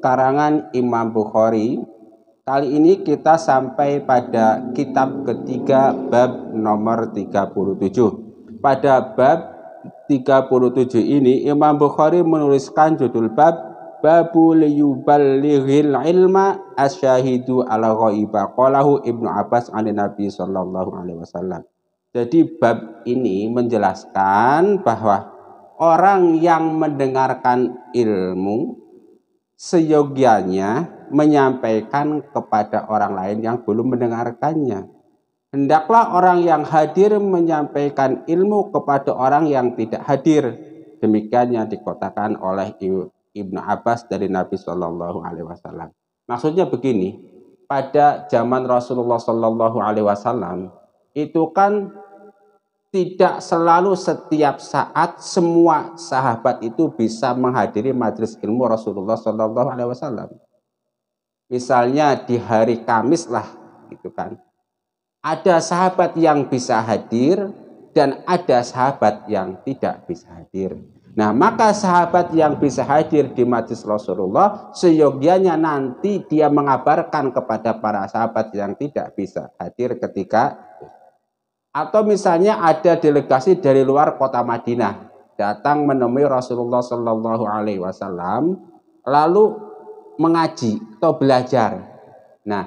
karangan Imam Bukhari. Kali ini kita sampai pada kitab ketiga bab nomor 37. Pada bab 37 ini Imam Bukhari menuliskan judul bab Babu liyuballighil ilma asyahidu ala ghaiba qalahu Ibnu Abbas an Nabi sallallahu alaihi wasallam. Jadi bab ini menjelaskan bahwa orang yang mendengarkan ilmu seyogianya menyampaikan kepada orang lain yang belum mendengarkannya. Hendaklah orang yang hadir menyampaikan ilmu kepada orang yang tidak hadir. Demikian yang dikatakan oleh Ibnu Abbas dari Nabi Shallallahu Alaihi Wasallam. Maksudnya begini, pada zaman Rasulullah Shallallahu Alaihi Wasallam itu kan tidak selalu setiap saat semua sahabat itu bisa menghadiri majelis ilmu Rasulullah Shallallahu Alaihi Wasallam. Misalnya di hari Kamis lah, gitu kan. Ada sahabat yang bisa hadir dan ada sahabat yang tidak bisa hadir. Nah, maka sahabat yang bisa hadir di majelis Rasulullah seyogianya nanti dia mengabarkan kepada para sahabat yang tidak bisa hadir ketika atau misalnya ada delegasi dari luar kota Madinah datang menemui Rasulullah Shallallahu Alaihi Wasallam, lalu mengaji atau belajar. Nah,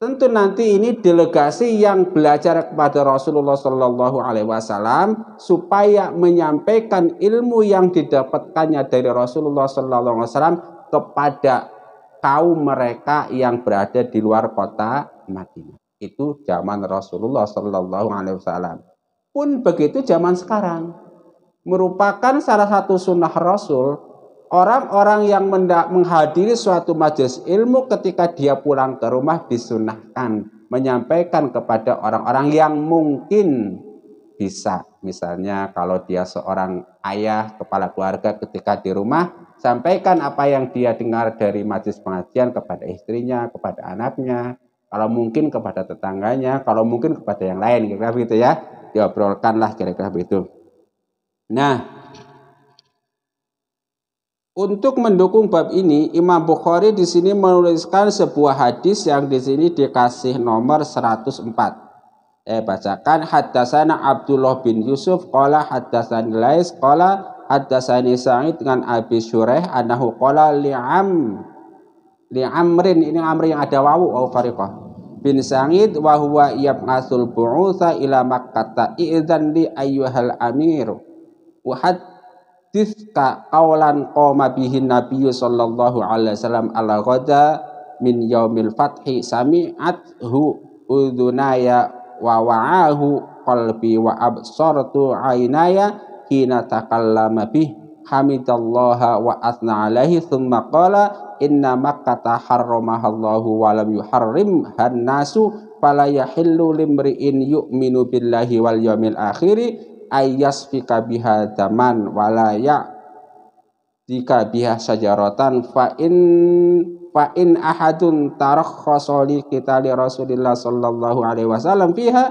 tentu nanti ini delegasi yang belajar kepada Rasulullah Shallallahu Alaihi Wasallam supaya menyampaikan ilmu yang didapatkannya dari Rasulullah Shallallahu Alaihi Wasallam kepada kaum mereka yang berada di luar kota Madinah. Itu zaman Rasulullah Shallallahu Alaihi Wasallam. Pun begitu zaman sekarang merupakan salah satu sunnah Rasul orang-orang yang menghadiri suatu majelis ilmu ketika dia pulang ke rumah disunahkan menyampaikan kepada orang-orang yang mungkin bisa. Misalnya kalau dia seorang ayah, kepala keluarga ketika di rumah, sampaikan apa yang dia dengar dari majelis pengajian kepada istrinya, kepada anaknya, kalau mungkin kepada tetangganya, kalau mungkin kepada yang lain, kira-kira begitu ya. Diobrolkanlah kira-kira begitu. Nah, untuk mendukung bab ini, Imam Bukhari di sini menuliskan sebuah hadis yang di sini dikasih nomor 104. Eh bacakan hadasana Abdullah bin Yusuf kola hadasan Lais kola hadasani Sa'id dengan Abi Syureh anahu kola li'am li'amrin ini amri yang ada wawu wawu fariqah bin Sangid wa huwa yab'asul bu'utha ila Makkah idzan li ayyuhal amir tiska qawlan qama bihi Nabi sallallahu alaihi wasallam ala ghada min yaumil fathi hu udunaya wa wa'ahu qalbi wa absartu ainaya hina takallama bihi hamidallaha wa asna alaihi thumma qala inna makkata harramahallahu wa lam yuharrim hannasu fala yahillu limri'in yu'minu billahi wal yawmil akhiri fika biha daman wala ya jika biha sajaratan fa in fa in ahadun tarakhkhasa li kita li Rasulillah sallallahu alaihi wasallam fiha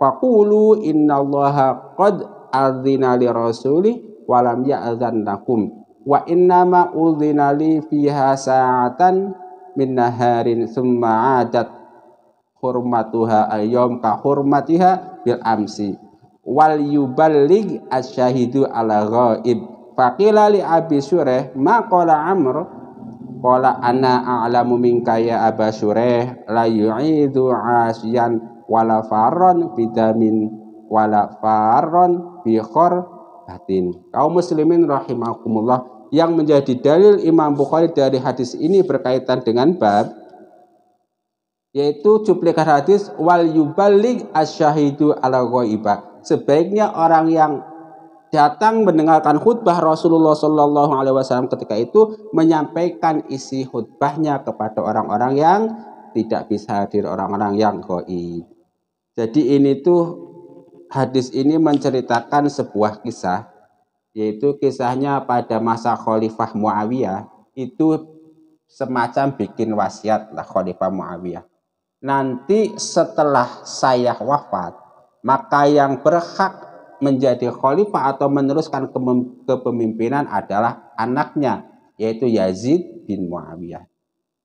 faqulu innallaha qad adzina li rasulih walam ya'zan lakum wa innama udhina li fiha sa'atan min naharin summa adat hurmatuha al ka hurmatiha bil amsi wal yuballig asyahidu ala ghaib faqila li abi surah ma qala amr qala ana a'lamu minka ya aba surah la yu'idu asyan wala farron bidamin wala farron bi khor batin. Kaum muslimin rahimakumullah yang menjadi dalil Imam Bukhari dari hadis ini berkaitan dengan bab yaitu cuplikan hadis wal yubalik asyahidu ala ghaibah. Sebaiknya orang yang datang mendengarkan khutbah Rasulullah Shallallahu Alaihi Wasallam ketika itu menyampaikan isi khutbahnya kepada orang-orang yang tidak bisa hadir orang-orang yang goib. Jadi ini tuh hadis ini menceritakan sebuah kisah, yaitu kisahnya pada masa Khalifah Muawiyah itu semacam bikin wasiat lah Khalifah Muawiyah. Nanti setelah saya wafat, maka yang berhak menjadi khalifah atau meneruskan kepemimpinan adalah anaknya, yaitu Yazid bin Muawiyah.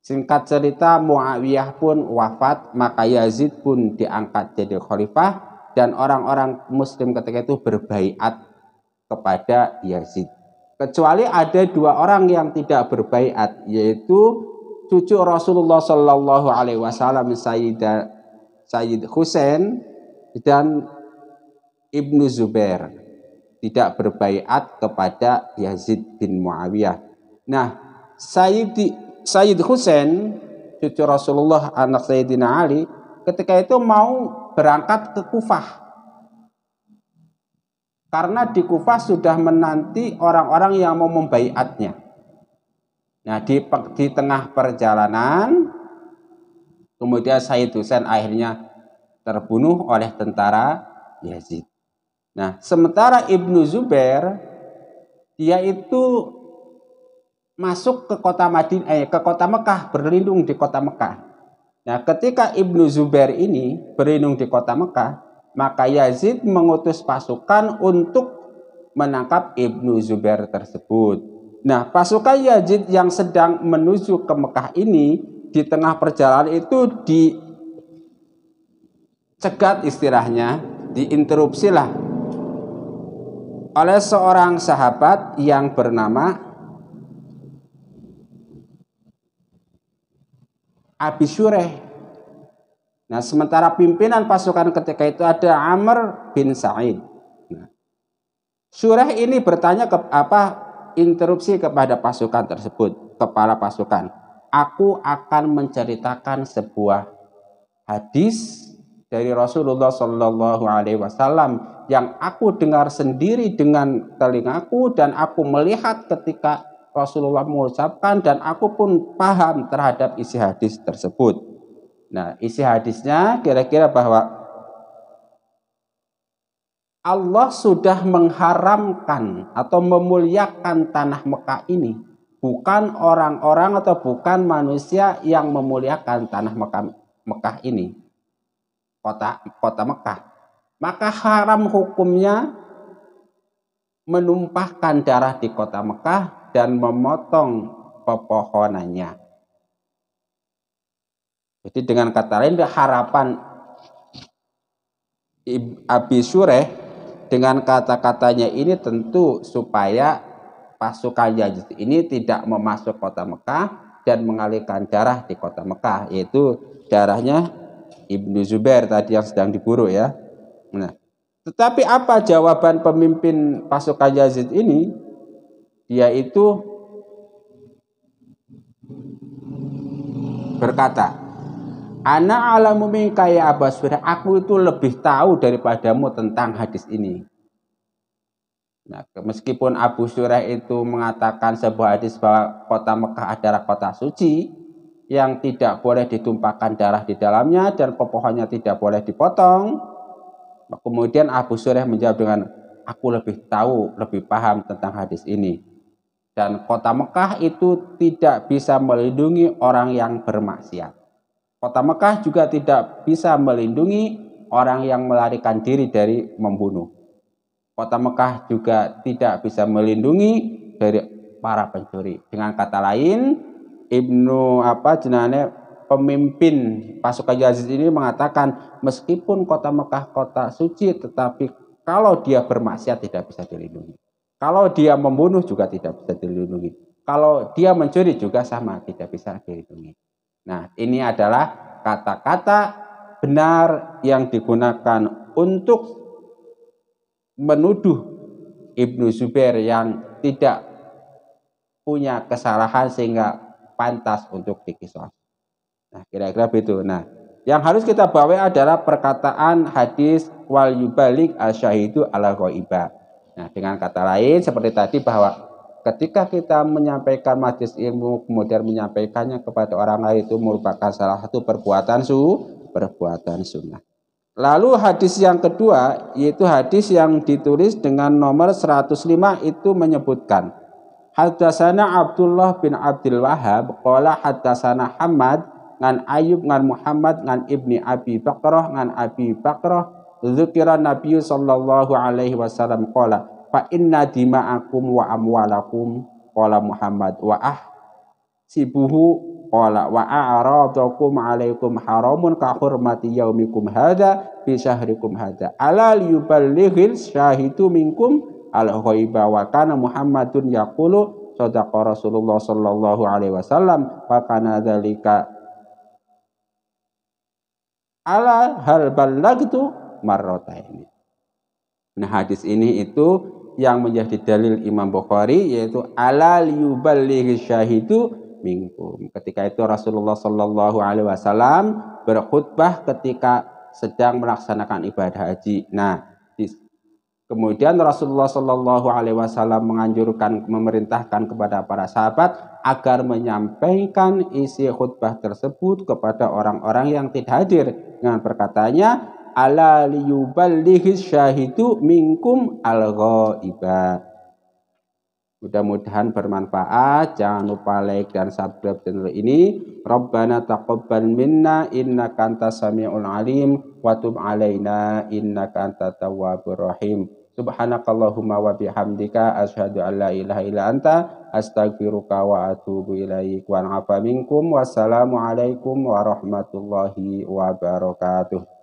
Singkat cerita, Muawiyah pun wafat, maka Yazid pun diangkat jadi khalifah dan orang-orang muslim ketika itu berbaiat kepada Yazid. Kecuali ada dua orang yang tidak berbaiat yaitu cucu Rasulullah Shallallahu alaihi wasallam Sayyid Sayyid Husain dan Ibnu Zubair tidak berbaiat kepada Yazid bin Muawiyah. Nah, Sayyid Sayyid Husain cucu Rasulullah anak Sayyidina Ali ketika itu mau berangkat ke Kufah. Karena di Kufah sudah menanti orang-orang yang mau membaiatnya. Nah, di, di tengah perjalanan, kemudian Said Hussein akhirnya terbunuh oleh tentara Yazid. Nah, sementara Ibnu Zubair, dia itu masuk ke kota Madinah, eh, ke kota Mekah, berlindung di kota Mekah. Nah, ketika Ibnu Zubair ini berlindung di kota Mekah, maka Yazid mengutus pasukan untuk menangkap Ibnu Zubair tersebut. Nah, pasukan Yazid yang sedang menuju ke Mekah ini di tengah perjalanan itu dicegat istilahnya, diinterupsilah oleh seorang sahabat yang bernama Abi Syureh. Nah, sementara pimpinan pasukan ketika itu ada Amr bin Sa'id. Nah, Syureh ini bertanya ke apa interupsi kepada pasukan tersebut, kepala pasukan. Aku akan menceritakan sebuah hadis dari Rasulullah Shallallahu Alaihi Wasallam yang aku dengar sendiri dengan telingaku dan aku melihat ketika Rasulullah mengucapkan dan aku pun paham terhadap isi hadis tersebut. Nah, isi hadisnya kira-kira bahwa Allah sudah mengharamkan atau memuliakan tanah Mekah ini. Bukan orang-orang atau bukan manusia yang memuliakan tanah Mekah, Mekah ini. Kota, kota Mekah. Maka haram hukumnya menumpahkan darah di kota Mekah dan memotong pepohonannya. Jadi dengan kata lain harapan Abi Sureh dengan kata-katanya ini tentu supaya pasukan Yazid ini tidak memasuk kota Mekah dan mengalihkan darah di kota Mekah yaitu darahnya Ibnu Zubair tadi yang sedang diburu ya. Nah, tetapi apa jawaban pemimpin pasukan Yazid ini? dia itu berkata, Ana alamu kaya ya Abbas aku itu lebih tahu daripadamu tentang hadis ini. Nah, meskipun Abu Surah itu mengatakan sebuah hadis bahwa kota Mekah adalah kota suci yang tidak boleh ditumpahkan darah di dalamnya dan pepohonnya tidak boleh dipotong. Kemudian Abu Surah menjawab dengan, aku lebih tahu, lebih paham tentang hadis ini. Dan kota Mekah itu tidak bisa melindungi orang yang bermaksiat. Kota Mekah juga tidak bisa melindungi orang yang melarikan diri dari membunuh. Kota Mekah juga tidak bisa melindungi dari para pencuri. Dengan kata lain, Ibnu apa jenane pemimpin pasukan Yazid ini mengatakan meskipun kota Mekah kota suci tetapi kalau dia bermaksiat tidak bisa dilindungi. Kalau dia membunuh juga tidak bisa dilindungi. Kalau dia mencuri juga sama tidak bisa dilindungi. Nah, ini adalah kata-kata benar yang digunakan untuk menuduh Ibnu Zubair yang tidak punya kesalahan sehingga pantas untuk dikisah. Nah, kira-kira begitu. Nah, yang harus kita bawa adalah perkataan hadis wal yubalik al syahidu ala ghaibah. Nah, dengan kata lain seperti tadi bahwa ketika kita menyampaikan majlis ilmu kemudian menyampaikannya kepada orang lain itu merupakan salah satu perbuatan su perbuatan sunnah. Lalu hadis yang kedua yaitu hadis yang ditulis dengan nomor 105 itu menyebutkan Hadasana Abdullah bin Abdul Wahab qala hadasana Hamad ngan Ayub ngan Muhammad ngan Ibni Abi Bakrah ngan Abi Bakrah Zukira Nabi sallallahu alaihi wasallam qala fa inna dima'akum wa amwalakum qala Muhammad wa ah sibuhu qala wa a'radakum alaikum haramun ka hurmati yaumikum hadza bi syahrikum hadza alal yuballighil syahidu minkum al ghaiba wa kana Muhammadun yaqulu sadaqa Rasulullah sallallahu alaihi wasallam wa kana dzalika ala hal ballagtu marrota ini. Nah hadis ini itu yang menjadi dalil Imam Bukhari yaitu ala liyuballighi syahidu minkum. Ketika itu Rasulullah Shallallahu alaihi wasallam berkhutbah ketika sedang melaksanakan ibadah haji. Nah, kemudian Rasulullah Shallallahu alaihi wasallam menganjurkan memerintahkan kepada para sahabat agar menyampaikan isi khutbah tersebut kepada orang-orang yang tidak hadir dengan perkataannya ala liyuballighi syahidu minkum al-ghaiba. Mudah-mudahan bermanfaat. Jangan lupa like dan subscribe channel ini. Rabbana taqabbal minna innaka antas samiul alim wa tub alaina innaka antat tawwabur rahim. Subhanakallahumma wa bihamdika asyhadu an la ilaha illa anta astaghfiruka wa atuubu ilaik. Wa afa minkum wassalamu alaikum warahmatullahi wabarakatuh.